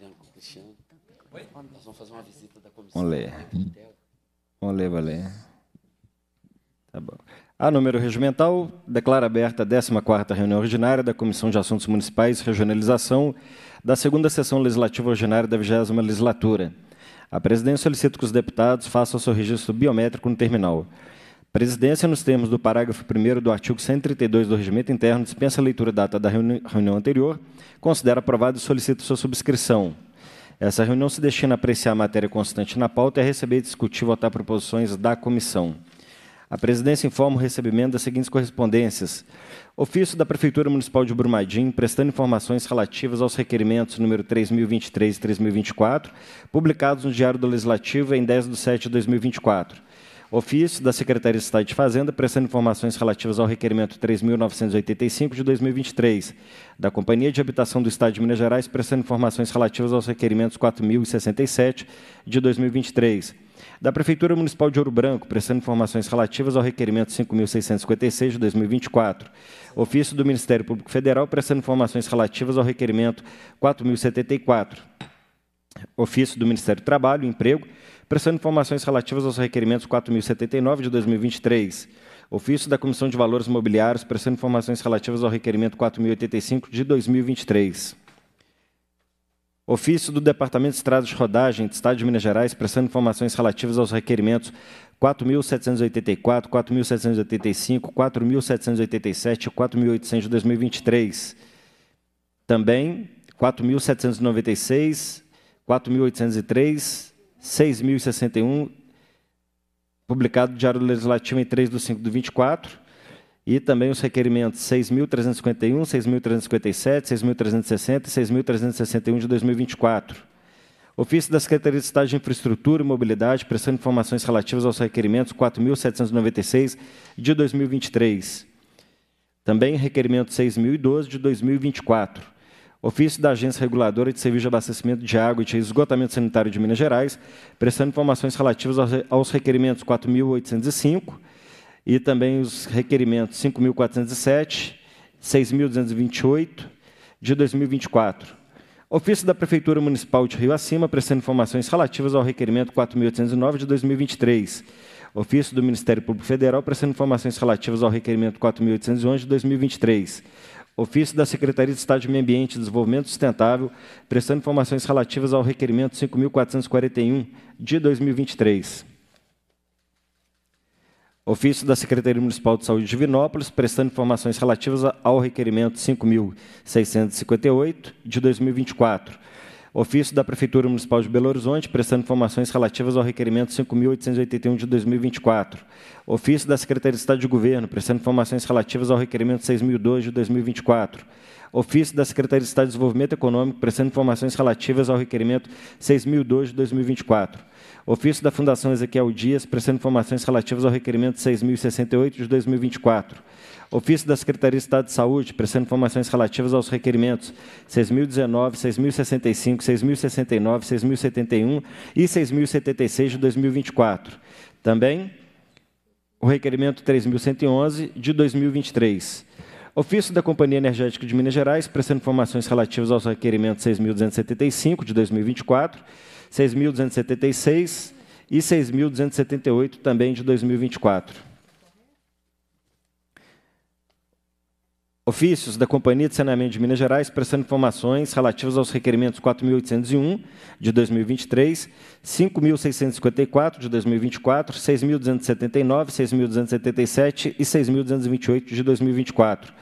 Juliano, com o Cristiano. Oi? Nós vamos fazer uma visita da comissão. Olé. Tá bom. A número regimental declara aberta a 14ª reunião ordinária da Comissão de Assuntos Municipais e Regionalização da segunda sessão legislativa ordinária da 20 legislatura. A presidência solicita que os deputados façam seu registro biométrico no terminal. Presidência, nos termos do parágrafo 1 do artigo 132 do Regimento Interno, dispensa a leitura data da reuni reunião anterior, considera aprovado e solicita sua subscrição. Essa reunião se destina a apreciar a matéria constante na pauta e a receber, discutir e votar proposições da comissão. A presidência informa o recebimento das seguintes correspondências. Ofício da Prefeitura Municipal de Brumadinho, prestando informações relativas aos requerimentos número 3023 e 3024, publicados no Diário do Legislativo em 10 de setembro de 2024 Ofício da Secretaria de Estado de Fazenda, prestando informações relativas ao requerimento 3.985 de 2023, da Companhia de Habitação do Estado de Minas Gerais, prestando informações relativas aos requerimentos 4.067 de 2023, da Prefeitura Municipal de Ouro Branco, prestando informações relativas ao requerimento 5.656 de 2024. Ofício do Ministério Público Federal, prestando informações relativas ao requerimento 4.074. Ofício do Ministério do Trabalho e Emprego, prestando informações relativas aos requerimentos 4079 de 2023. Ofício da Comissão de Valores Mobiliários, prestando informações relativas ao requerimento 4085 de 2023. Ofício do Departamento de Estradas de Rodagem do Estado de Minas Gerais, prestando informações relativas aos requerimentos 4.784, 4.785, 4.787 e 4.800 de 2023. Também 4.796, 4.803, 6.061, publicado no Diário Legislativo em 3 de 5 de 24, e também os requerimentos 6.351, 6.357, 6.360 e 6.361 de 2024. Ofício da Secretaria de Estado de Infraestrutura e Mobilidade, prestando informações relativas aos requerimentos 4.796 de 2023. Também requerimento 6.012 de 2024 Ofício da Agência Reguladora de Serviço de Abastecimento de Água e de Esgotamento Sanitário de Minas Gerais, prestando informações relativas aos requerimentos 4.805 e também os requerimentos 5.407, 6.228 de 2024. Ofício da Prefeitura Municipal de Rio Acima, prestando informações relativas ao requerimento 4.809 de 2023. Ofício do Ministério Público Federal, prestando informações relativas ao requerimento 4.811 de 2023. Ofício da Secretaria de Estado de Meio Ambiente e Desenvolvimento Sustentável, prestando informações relativas ao requerimento 5.441 de 2023. Ofício da Secretaria Municipal de Saúde de Divinópolis, prestando informações relativas ao requerimento 5.658 de 2024 ofício da Prefeitura Municipal de Belo Horizonte, prestando informações relativas ao requerimento 5.881 de 2024. Ofício da Secretaria de Estado de Governo, prestando informações relativas ao requerimento 6.002 de 2024. Ofício da Secretaria de Estado de Desenvolvimento Econômico, prestando informações relativas ao requerimento 6.002 de 2024. Ofício da Fundação Ezequiel Dias, prestando informações relativas ao requerimento 6.068 de 2024. Ofício da Secretaria de Estado de Saúde, prestando informações relativas aos requerimentos 6.019, 6.065, 6.069, 6.071 e 6.076 de 2024. Também o requerimento 3.111 de 2023. Ofício da Companhia Energética de Minas Gerais, prestando informações relativas aos requerimentos 6.275 de 2024 6.276 e 6.278 também de 2024. Ofícios da Companhia de Saneamento de Minas Gerais prestando informações relativas aos requerimentos 4.801 de 2023, 5.654 de 2024, 6.279, 6.277 e 6.228 de 2024.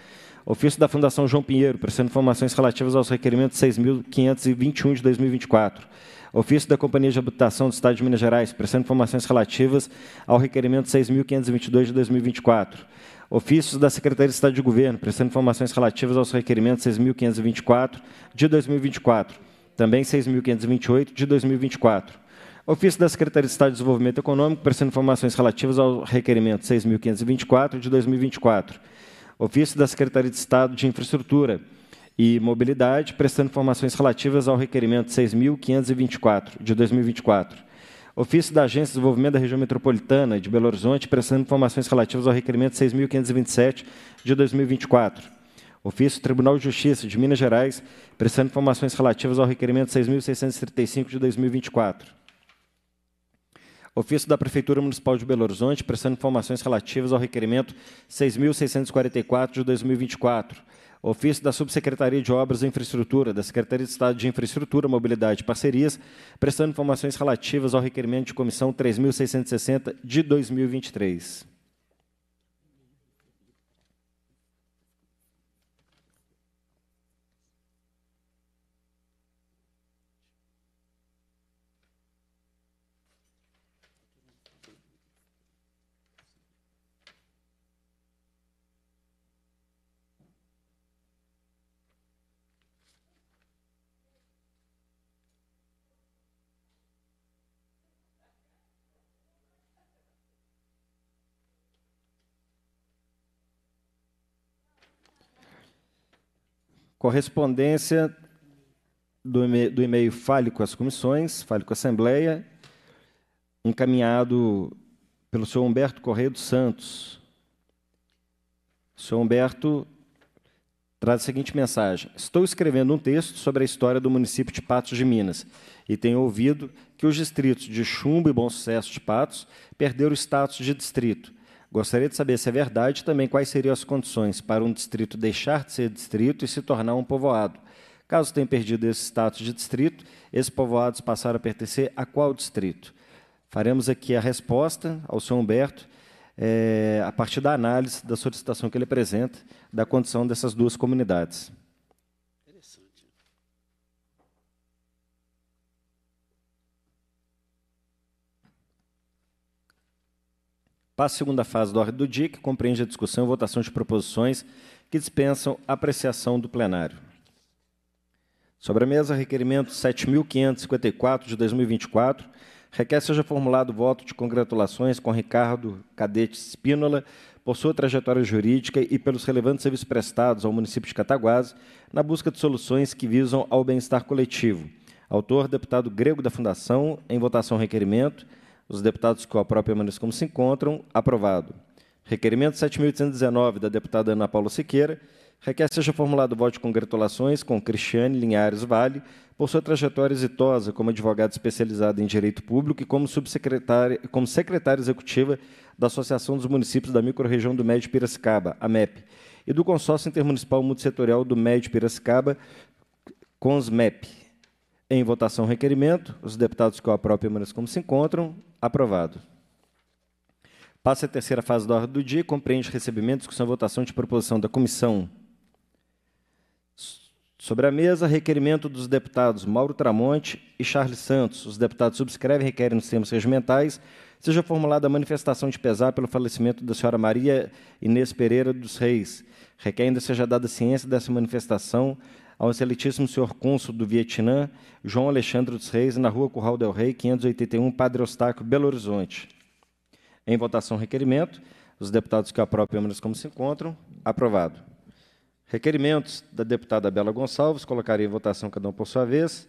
Ofício da Fundação João Pinheiro prestando informações relativas aos requerimentos 6.521 de 2024. Ofício da Companhia de Habitação do Estado de Minas Gerais, prestando informações relativas ao requerimento 6.522 de 2024. Ofícios da Secretaria de Estado de Governo, prestando informações relativas aos requerimentos 6.524 de 2024, também 6.528 de 2024. Ofício da Secretaria de Estado de Desenvolvimento Econômico, prestando informações relativas ao requerimento 6.524 de 2024. Ofício da Secretaria de Estado de Infraestrutura, e Mobilidade, prestando informações relativas ao requerimento 6.524, de 2024. Ofício da Agência de Desenvolvimento da Região Metropolitana de Belo Horizonte, prestando informações relativas ao requerimento 6.527, de 2024. Ofício do Tribunal de Justiça de Minas Gerais, prestando informações relativas ao requerimento 6.635, de 2024. Ofício da Prefeitura Municipal de Belo Horizonte, prestando informações relativas ao requerimento 6.644, de 2024 Ofício da Subsecretaria de Obras e Infraestrutura, da Secretaria de Estado de Infraestrutura, Mobilidade e Parcerias, prestando informações relativas ao requerimento de comissão 3.660 de 2023. Correspondência do e-mail, Fale com as Comissões, Fale com a Assembleia, encaminhado pelo senhor Humberto Correia dos Santos. O senhor Humberto traz a seguinte mensagem: Estou escrevendo um texto sobre a história do município de Patos de Minas e tenho ouvido que os distritos de Chumbo e Bom Sucesso de Patos perderam o status de distrito Gostaria de saber se é verdade também quais seriam as condições para um distrito deixar de ser distrito e se tornar um povoado. Caso tenha perdido esse status de distrito, esses povoados passaram a pertencer a qual distrito? Faremos aqui a resposta ao senhor Humberto é, a partir da análise da solicitação que ele apresenta da condição dessas duas comunidades. Passa a segunda fase da ordem do dia, que compreende a discussão e votação de proposições que dispensam apreciação do plenário. Sobre a mesa, requerimento 7.554 de 2024, requer seja formulado voto de congratulações com Ricardo Cadete Spínola por sua trajetória jurídica e pelos relevantes serviços prestados ao município de Cataguases na busca de soluções que visam ao bem-estar coletivo. Autor, deputado Grego da Fundação, em votação requerimento. Os deputados com a própria permaneçam como se encontram. Aprovado. Requerimento 7.819 da deputada Ana Paula Siqueira requer seja formulado voto de congratulações com Cristiane Linhares Vale por sua trajetória exitosa como advogada especializada em direito público e como subsecretária, como secretária executiva da Associação dos Municípios da Microrregião do Médio Piracicaba, AMEP, e do Consórcio Intermunicipal Multissetorial do Médio Piracicaba, CONSMEP, em votação, requerimento. Os deputados que a própria permaneçam como se encontram. Aprovado. Passa a terceira fase da ordem do dia, compreende recebimento, discussão e votação de proposição da comissão. Sobre a mesa, requerimento dos deputados Mauro Tramonte e Charles Santos. Os deputados subscrevem e requerem nos termos regimentais seja formulada a manifestação de pesar pelo falecimento da senhora Maria Inês Pereira dos Reis. Requer ainda seja dada ciência dessa manifestação ao excelentíssimo senhor cônsul do Vietnã, João Alexandre dos Reis, na rua Curral del Rei, 581, Padre Eustáquio, Belo Horizonte. Em votação, requerimento. Os deputados que aprovam, pelo menos como se encontram. Aprovado. Requerimentos da deputada Bela Gonçalves, colocarei em votação cada um por sua vez.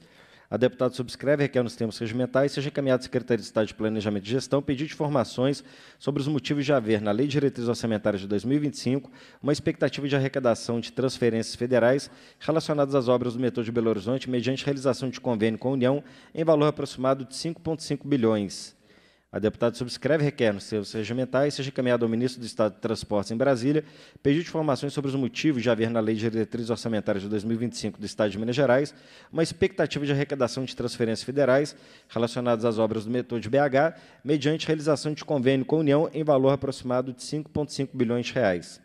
A deputada subscreve, requer nos termos regimentais, seja encaminhado à Secretaria de Estado de Planejamento e Gestão pedido de informações sobre os motivos de haver, na Lei de Diretrizes Orçamentárias de 2025, uma expectativa de arrecadação de transferências federais relacionadas às obras do metrô de Belo Horizonte, mediante realização de convênio com a União, em valor aproximado de 5,5 bilhões a deputada subscreve requer nos seus regimentais seja encaminhado ao ministro do Estado de Transportes em Brasília pedido de informações sobre os motivos de haver na Lei de Diretrizes Orçamentárias de 2025 do Estado de Minas Gerais uma expectativa de arrecadação de transferências federais relacionadas às obras do metrô de BH, mediante realização de convênio com a União em valor aproximado de 5,5 bilhões de reais.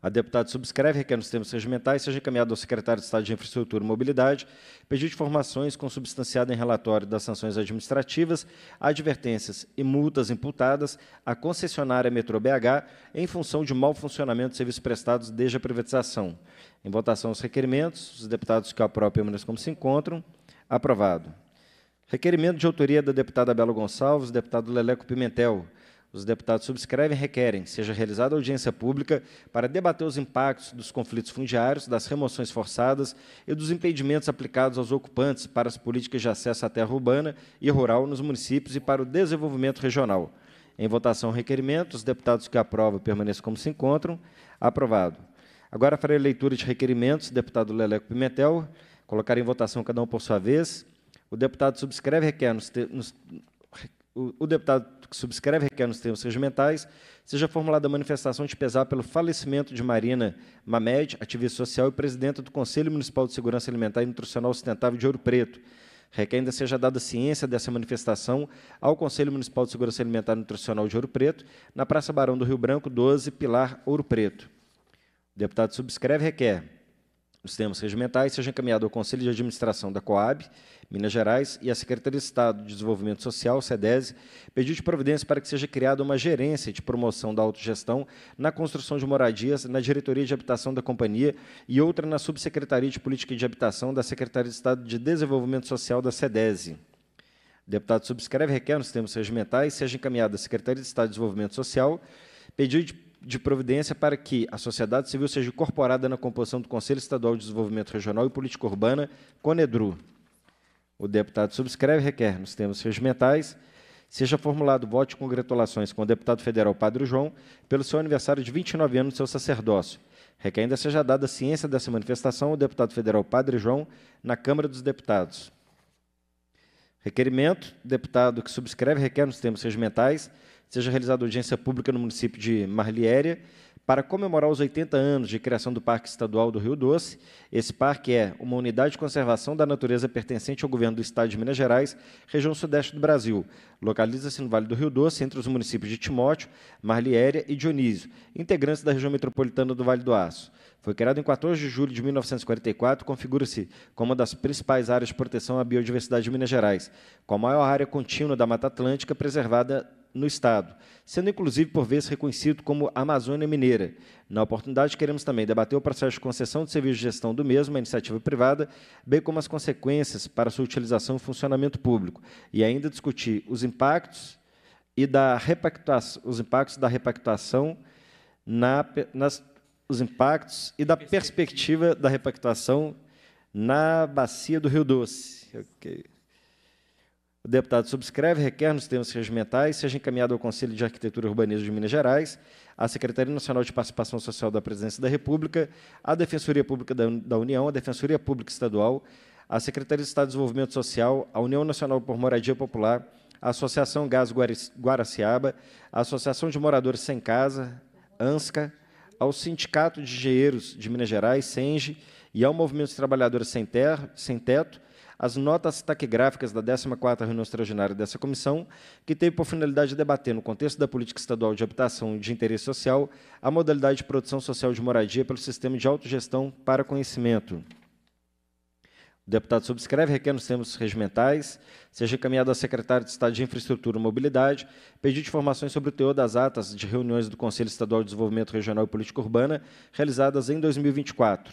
A deputada subscreve, requer nos termos regimentais, seja encaminhado ao secretário de Estado de Infraestrutura e Mobilidade, pedido de informações consubstanciado em relatório das sanções administrativas, advertências e multas imputadas à concessionária Metro BH em função de mau funcionamento de serviços prestados desde a privatização. Em votação os requerimentos, os deputados que aprovam menos como se encontram. Aprovado. Requerimento de autoria da deputada Belo Gonçalves, deputado Leleco Pimentel, os deputados subscrevem e requerem seja realizada audiência pública para debater os impactos dos conflitos fundiários, das remoções forçadas e dos impedimentos aplicados aos ocupantes para as políticas de acesso à terra urbana e rural nos municípios e para o desenvolvimento regional. Em votação, requerimento. Os deputados que aprovam permaneçam como se encontram. Aprovado. Agora farei leitura de requerimentos. Deputado Leleco Pimentel, colocar em votação cada um por sua vez. O deputado subscreve e requer nos, nos o, o deputado que subscreve requer nos termos regimentais seja formulada a manifestação de pesar pelo falecimento de Marina Mamed, ativista social e presidenta do Conselho Municipal de Segurança Alimentar e Nutricional Sustentável de Ouro Preto. Requer ainda seja dada ciência dessa manifestação ao Conselho Municipal de Segurança Alimentar e Nutricional de Ouro Preto, na Praça Barão do Rio Branco, 12, Pilar, Ouro Preto. O deputado subscreve requer nos termos regimentais seja encaminhado ao Conselho de Administração da Coab, Minas Gerais, e à Secretaria de Estado de Desenvolvimento Social, SEDESE, pedido de providência para que seja criada uma gerência de promoção da autogestão na construção de moradias na Diretoria de Habitação da Companhia e outra na Subsecretaria de Política de Habitação da Secretaria de Estado de Desenvolvimento Social da SEDESE. O deputado subscreve requer nos termos regimentais seja encaminhado à Secretaria de Estado de Desenvolvimento Social pedido de de providência para que a sociedade civil seja incorporada na composição do Conselho Estadual de Desenvolvimento Regional e Política Urbana, CONEDRU. O deputado subscreve e requer, nos termos regimentais, seja formulado voto de congratulações com o deputado federal Padre João pelo seu aniversário de 29 anos do seu sacerdócio. Requer ainda seja dada a ciência dessa manifestação ao deputado federal Padre João na Câmara dos Deputados. Requerimento, deputado que subscreve requer nos termos regimentais seja realizada audiência pública no município de Marliéria para comemorar os 80 anos de criação do Parque Estadual do Rio Doce. Esse parque é uma unidade de conservação da natureza pertencente ao governo do estado de Minas Gerais, região sudeste do Brasil. Localiza-se no Vale do Rio Doce, entre os municípios de Timóteo, Marliéria e Dionísio, integrantes da região metropolitana do Vale do Aço. Foi criado em 14 de julho de 1944, configura-se como uma das principais áreas de proteção à biodiversidade de Minas Gerais, com a maior área contínua da Mata Atlântica preservada no Estado, sendo inclusive por vezes reconhecido como Amazônia Mineira. Na oportunidade, queremos também debater o processo de concessão de serviço de gestão do mesmo a iniciativa privada, bem como as consequências para sua utilização e funcionamento público, e ainda discutir os impactos e da repactuação, os impactos da repactuação na, nas, os impactos e da perspectiva da repactuação na bacia do Rio Doce. Okay. O deputado subscreve, requer nos termos regimentais, seja encaminhado ao Conselho de Arquitetura e Urbanismo de Minas Gerais, à Secretaria Nacional de Participação Social da Presidência da República, à Defensoria Pública da União, à Defensoria Pública Estadual, à Secretaria de Estado de Desenvolvimento Social, à União Nacional por Moradia Popular, à Associação Gás Guaraciaba, à Associação de Moradores Sem Casa, ANSCA, ao Sindicato de Engenheiros de Minas Gerais, SENGE, e ao Movimento de Trabalhadores Sem, terra Sem Teto, as notas taquigráficas da 14ª reunião extraordinária dessa comissão, que teve por finalidade debater, no contexto da política estadual de habitação e de interesse social, a modalidade de produção social de moradia pelo sistema de autogestão para conhecimento. O deputado subscreve, requer nos termos regimentais, seja encaminhado ao secretário de Estado de Infraestrutura e Mobilidade, pedido informações sobre o teor das atas de reuniões do Conselho Estadual de Desenvolvimento Regional e Política Urbana, realizadas em 2024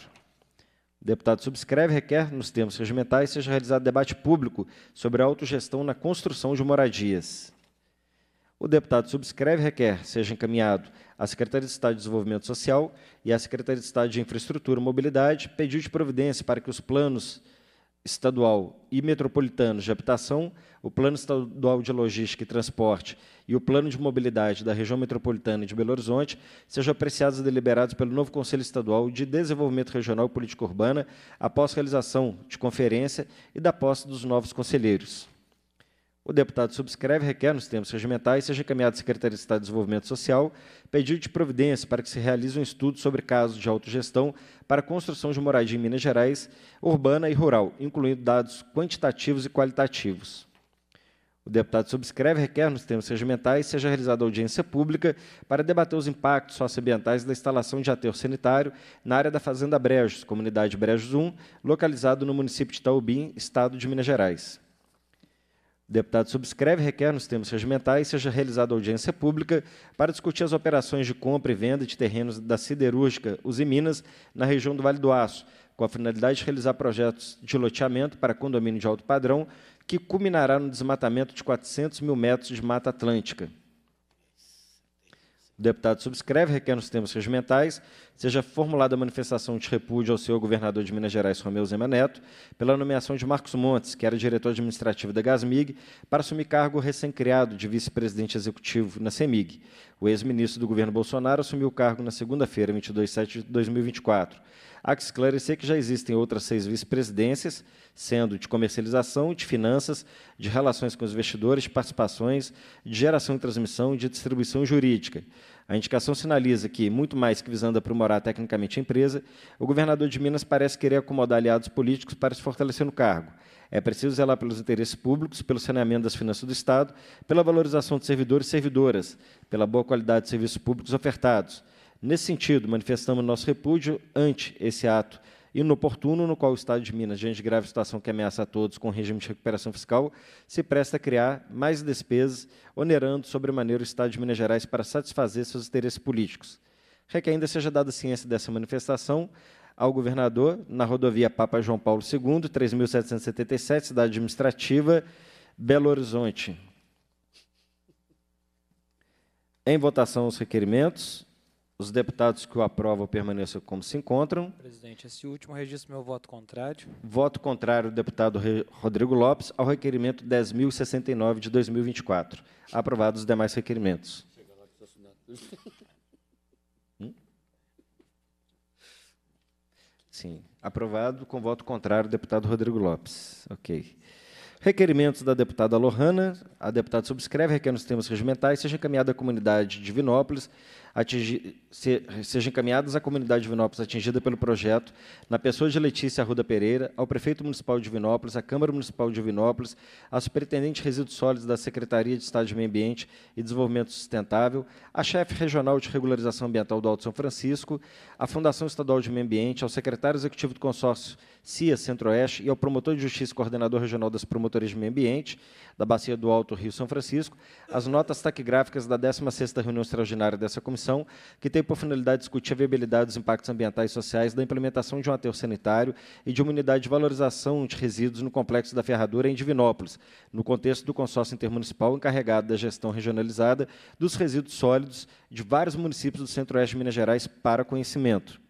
deputado subscreve, requer, nos termos regimentais, seja realizado debate público sobre a autogestão na construção de moradias. O deputado subscreve, requer, seja encaminhado à Secretaria de Estado de Desenvolvimento Social e à Secretaria de Estado de Infraestrutura e Mobilidade, pedido de providência para que os planos estadual e metropolitanos de habitação, o Plano Estadual de Logística e Transporte e o Plano de Mobilidade da região metropolitana de Belo Horizonte sejam apreciados e deliberados pelo novo Conselho Estadual de Desenvolvimento Regional e Política Urbana após realização de conferência e da posse dos novos conselheiros. O deputado subscreve, requer nos termos regimentais, seja encaminhado à Secretaria de Estado de Desenvolvimento Social, pedido de providência para que se realize um estudo sobre casos de autogestão para a construção de moradia em Minas Gerais, urbana e rural, incluindo dados quantitativos e qualitativos. O deputado subscreve, requer nos termos regimentais, seja realizada audiência pública para debater os impactos socioambientais da instalação de aterro sanitário na área da Fazenda Brejos, comunidade Brejos 1, localizado no município de Taubim, estado de Minas Gerais. O deputado subscreve, requer nos termos regimentais, seja realizada audiência pública para discutir as operações de compra e venda de terrenos da siderúrgica Uzi Minas na região do Vale do Aço, com a finalidade de realizar projetos de loteamento para condomínio de alto padrão, que culminará no desmatamento de 400 mil metros de Mata Atlântica. O deputado subscreve, requer nos termos regimentais, seja formulada a manifestação de repúdio ao seu governador de Minas Gerais, Romeu Zema Neto, pela nomeação de Marcos Montes, que era diretor administrativo da Gasmig, para assumir cargo recém-criado de vice-presidente executivo na CEMIG. O ex-ministro do governo Bolsonaro assumiu o cargo na segunda-feira, 22 de setembro de 2024. Há que esclarecer que já existem outras seis vice-presidências, sendo de comercialização, de finanças, de relações com os investidores, de participações, de geração e transmissão e de distribuição jurídica. A indicação sinaliza que, muito mais que visando aprimorar tecnicamente a empresa, o governador de Minas parece querer acomodar aliados políticos para se fortalecer no cargo. É preciso zelar pelos interesses públicos, pelo saneamento das finanças do Estado, pela valorização de servidores e servidoras, pela boa qualidade de serviços públicos ofertados Nesse sentido, manifestamos nosso repúdio ante esse ato inoportuno no qual o Estado de Minas, diante de grave situação que ameaça a todos com o regime de recuperação fiscal, se presta a criar mais despesas, onerando sobremaneira o Estado de Minas Gerais para satisfazer seus interesses políticos. Requer ainda seja dada ciência dessa manifestação ao governador na rodovia Papa João Paulo II, 3.777, cidade administrativa, Belo Horizonte. Em votação os requerimentos. Os deputados que o aprovam permaneçam como se encontram. Presidente, esse último registro meu voto contrário. Voto contrário do deputado Rodrigo Lopes ao requerimento 10.069 de 2024. Aprovados os demais requerimentos. Chega lá hum? Sim, aprovado com voto contrário deputado Rodrigo Lopes. Ok. Requerimentos da deputada Lohana. A deputada subscreve requer nos termos regimentais seja encaminhada à comunidade de Vinópolis atingir, sejam encaminhadas à comunidade de Vinópolis atingida pelo projeto, na pessoa de Letícia Arruda Pereira, ao Prefeito Municipal de Vinópolis, à Câmara Municipal de Vinópolis, à Superintendente de Resíduos Sólidos da Secretaria de Estado de Meio Ambiente e Desenvolvimento Sustentável, à Chefe Regional de Regularização Ambiental do Alto São Francisco, à Fundação Estadual de Meio Ambiente, ao Secretário Executivo do Consórcio CIA Centro-Oeste e ao promotor de justiça e coordenador regional das promotorias de meio ambiente da Bacia do Alto Rio São Francisco as notas taquigráficas da 16ª reunião extraordinária dessa comissão, que tem por finalidade discutir a viabilidade dos impactos ambientais e sociais da implementação de um aterro sanitário e de uma unidade de valorização de resíduos no complexo da Ferradura em Divinópolis, no contexto do consórcio intermunicipal encarregado da gestão regionalizada dos resíduos sólidos de vários municípios do Centro-Oeste de Minas Gerais para conhecimento.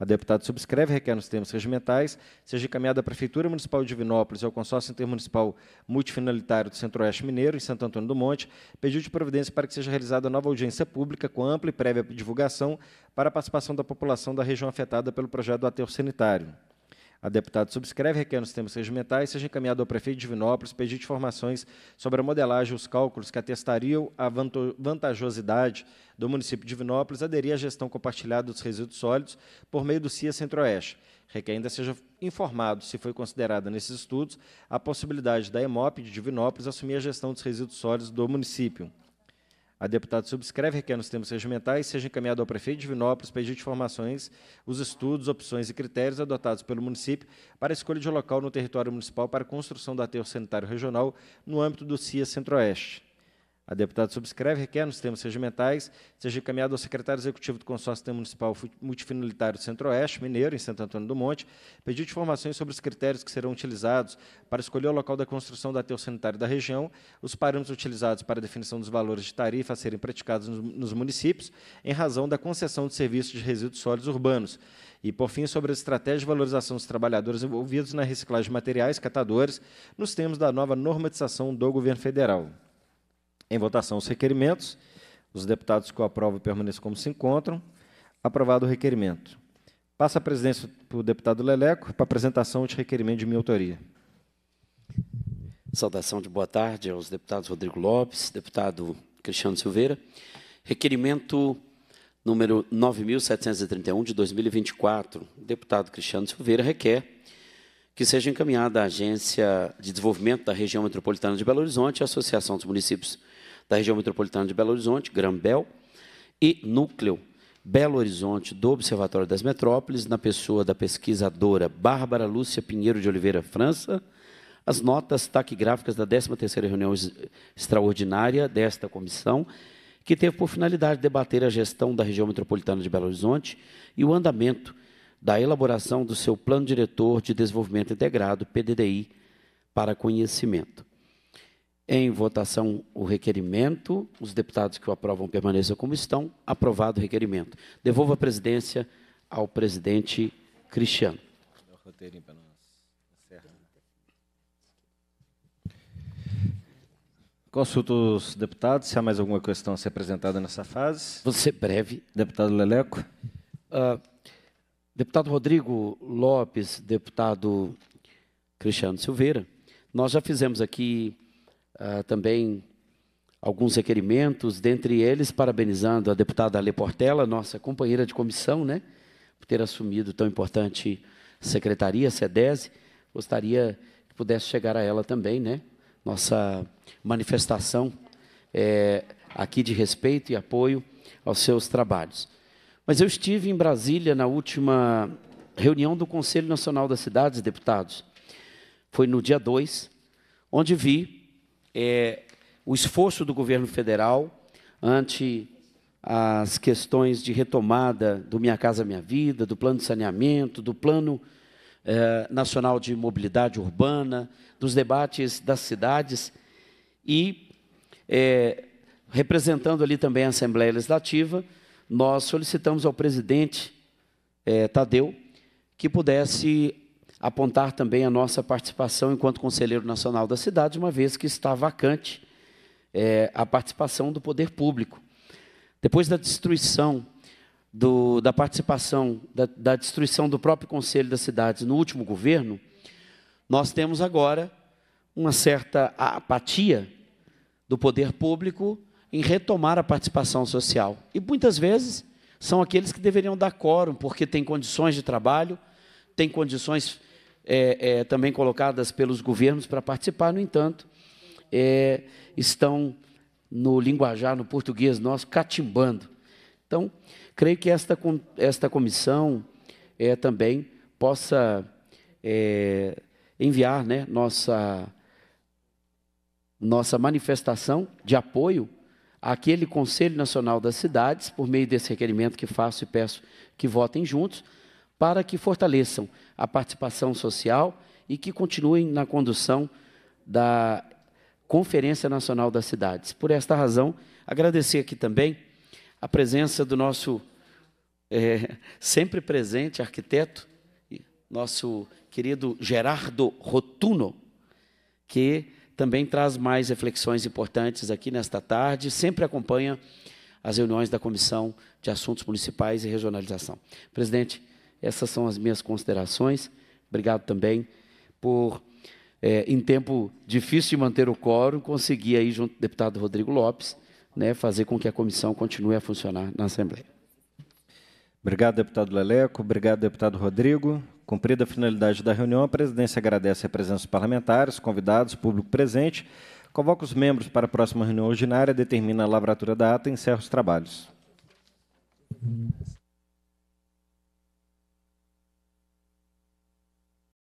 A deputada subscreve requer nos termos regimentais seja encaminhada à Prefeitura Municipal de Divinópolis e ao Consórcio Intermunicipal Multifinalitário do Centro-Oeste Mineiro, em Santo Antônio do Monte, pedido de providência para que seja realizada nova audiência pública com ampla e prévia divulgação para a participação da população da região afetada pelo projeto do aterro sanitário. A deputada subscreve requer nos termos regimentais seja encaminhado ao prefeito de Divinópolis pedir de informações sobre a modelagem e os cálculos que atestariam a vantajosidade do município de Divinópolis aderir à gestão compartilhada dos resíduos sólidos por meio do CIA Centro-Oeste. Requer ainda seja informado se foi considerada nesses estudos a possibilidade da EMOP de Divinópolis assumir a gestão dos resíduos sólidos do município. A deputada subscreve, requer nos termos regimentais, seja encaminhado ao prefeito de Vinópolis pedido de informações, os estudos, opções e critérios adotados pelo município para a escolha de local no território municipal para a construção do aterro sanitário regional no âmbito do CIA Centro-Oeste. A deputada subscreve, requer nos termos regimentais, seja encaminhado ao secretário executivo do Consórcio Municipal Multifinalitário Centro-Oeste, Mineiro, em Santo Antônio do Monte, pedido de informações sobre os critérios que serão utilizados para escolher o local da construção da aterro sanitário da região, os parâmetros utilizados para a definição dos valores de tarifa a serem praticados nos municípios, em razão da concessão de serviços de resíduos sólidos urbanos. E, por fim, sobre a estratégia de valorização dos trabalhadores envolvidos na reciclagem de materiais catadores, nos termos da nova normatização do governo federal. Em votação os requerimentos. Os deputados que o aprovam permaneçam como se encontram. Aprovado o requerimento. Passa a presidência para o deputado Leleco para apresentação de requerimento de minha autoria. Saudação de boa tarde aos deputados Rodrigo Lopes, deputado Cristiano Silveira. Requerimento número 9.731 de 2024, deputado Cristiano Silveira requer que seja encaminhada à Agência de Desenvolvimento da Região Metropolitana de Belo Horizonte e à Associação dos Municípios da região metropolitana de Belo Horizonte, Grambel, e núcleo Belo Horizonte do Observatório das Metrópoles, na pessoa da pesquisadora Bárbara Lúcia Pinheiro de Oliveira França, as notas taquigráficas da 13ª reunião extraordinária desta comissão, que teve por finalidade debater a gestão da região metropolitana de Belo Horizonte e o andamento da elaboração do seu Plano Diretor de Desenvolvimento Integrado, PDDI, para conhecimento. Em votação, o requerimento. Os deputados que o aprovam permaneçam como estão. Aprovado o requerimento. Devolvo a presidência ao presidente Cristiano. Consulto os deputados se há mais alguma questão a ser apresentada nessa fase. Vou ser breve. Deputado Leleco. Uh, deputado Rodrigo Lopes, deputado Cristiano Silveira, nós já fizemos aqui ah, também alguns requerimentos, dentre eles parabenizando a deputada Ale Portela, nossa companheira de comissão, né, por ter assumido tão importante secretaria, SEDESE. Gostaria que pudesse chegar a ela também, né, nossa manifestação é, aqui de respeito e apoio aos seus trabalhos. Mas eu estive em Brasília na última reunião do Conselho Nacional das Cidades, deputados. Foi no dia 2, onde vi é, o esforço do governo federal ante as questões de retomada do Minha Casa Minha Vida, do plano de saneamento, do plano é, nacional de mobilidade urbana, dos debates das cidades e, é, representando ali também a Assembleia Legislativa, nós solicitamos ao presidente é, Tadeu que pudesse apontar também a nossa participação enquanto Conselheiro Nacional da cidade, uma vez que está vacante é, a participação do poder público. Depois da destruição do, da participação, da, da destruição do próprio Conselho das Cidades no último governo, nós temos agora uma certa apatia do poder público em retomar a participação social. E muitas vezes são aqueles que deveriam dar quórum, porque têm condições de trabalho, têm condições é, é, também colocadas pelos governos para participar, no entanto, é, estão no linguajar, no português nosso, catimbando. Então, creio que esta, esta comissão é, também possa é, enviar né, nossa, nossa manifestação de apoio àquele Conselho Nacional das Cidades, por meio desse requerimento que faço e peço que votem juntos, para que fortaleçam a participação social e que continuem na condução da Conferência Nacional das Cidades. Por esta razão, agradecer aqui também a presença do nosso é, sempre presente arquiteto, nosso querido Gerardo Rotuno, que também traz mais reflexões importantes aqui nesta tarde, sempre acompanha as reuniões da Comissão de Assuntos Municipais e Regionalização. Presidente, essas são as minhas considerações. Obrigado também por, é, em tempo difícil de manter o quórum, conseguir aí, junto do deputado Rodrigo Lopes, né, fazer com que a comissão continue a funcionar na Assembleia. Obrigado, deputado Leleco. Obrigado, deputado Rodrigo. Cumprida a finalidade da reunião, a presidência agradece a presença dos parlamentares, convidados, público presente. Convoca os membros para a próxima reunião ordinária, determina a lavratura da ata e encerra os trabalhos.